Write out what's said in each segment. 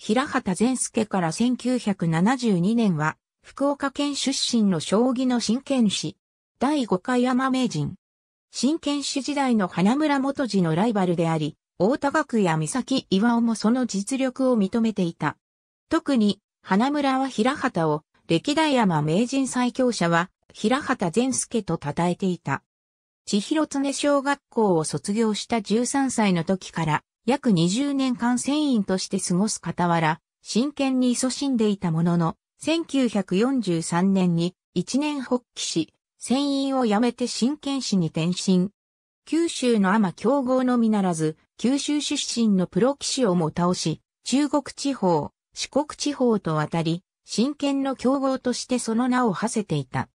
平畑善介から1972年は、福岡県出身の将棋の真剣士。第5回山名人。真剣士時代の花村元次のライバルであり、大田学や三崎岩尾もその実力を認めていた。特に、花村は平畑を、歴代山名人最強者は、平畑善介と称えていた。千尋常小学校を卒業した13歳の時から、約20年間船員として過ごす傍ら、真剣に勤しんでいたものの、1943年に一年発起し、船員を辞めて真剣士に転身。九州の天競合のみならず、九州出身のプロ騎士をも倒し、中国地方、四国地方と渡り、真剣の競合としてその名を馳せていた。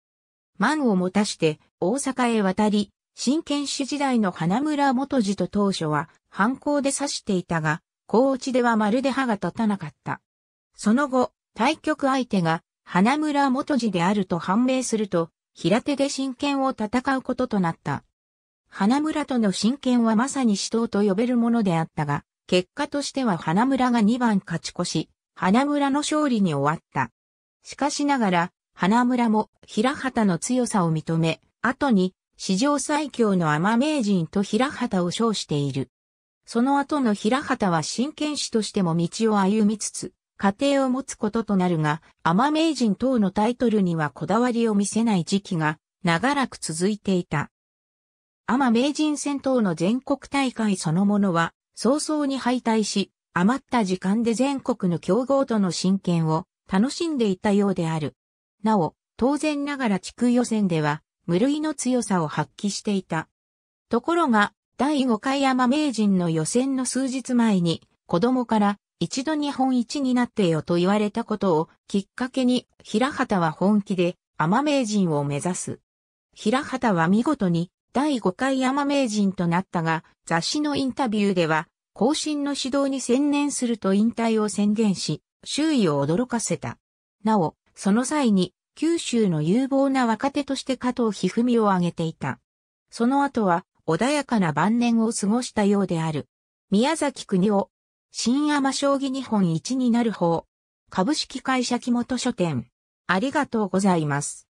満を持たして大阪へ渡り、真剣士時代の花村元次と当初は反抗で刺していたが、高落ちではまるで歯が立たなかった。その後、対局相手が花村元次であると判明すると、平手で真剣を戦うこととなった。花村との真剣はまさに死闘と呼べるものであったが、結果としては花村が2番勝ち越し、花村の勝利に終わった。しかしながら、花村も平畑の強さを認め、後に史上最強の天名人と平畑を称している。その後の平畑は真剣士としても道を歩みつつ、家庭を持つこととなるが、天名人等のタイトルにはこだわりを見せない時期が長らく続いていた。天名人戦闘の全国大会そのものは早々に敗退し、余った時間で全国の競合との真剣を楽しんでいたようである。なお、当然ながら地区予選では無類の強さを発揮していた。ところが、第5回山名人の予選の数日前に、子供から一度日本一になってよと言われたことをきっかけに、平畑は本気で山名人を目指す。平畑は見事に第5回山名人となったが、雑誌のインタビューでは、後進の指導に専念すると引退を宣言し、周囲を驚かせた。なお、その際に、九州の有望な若手として加藤一二三を挙げていた。その後は、穏やかな晩年を過ごしたようである。宮崎国夫、新山将棋日本一になる方、株式会社木本書店。ありがとうございます。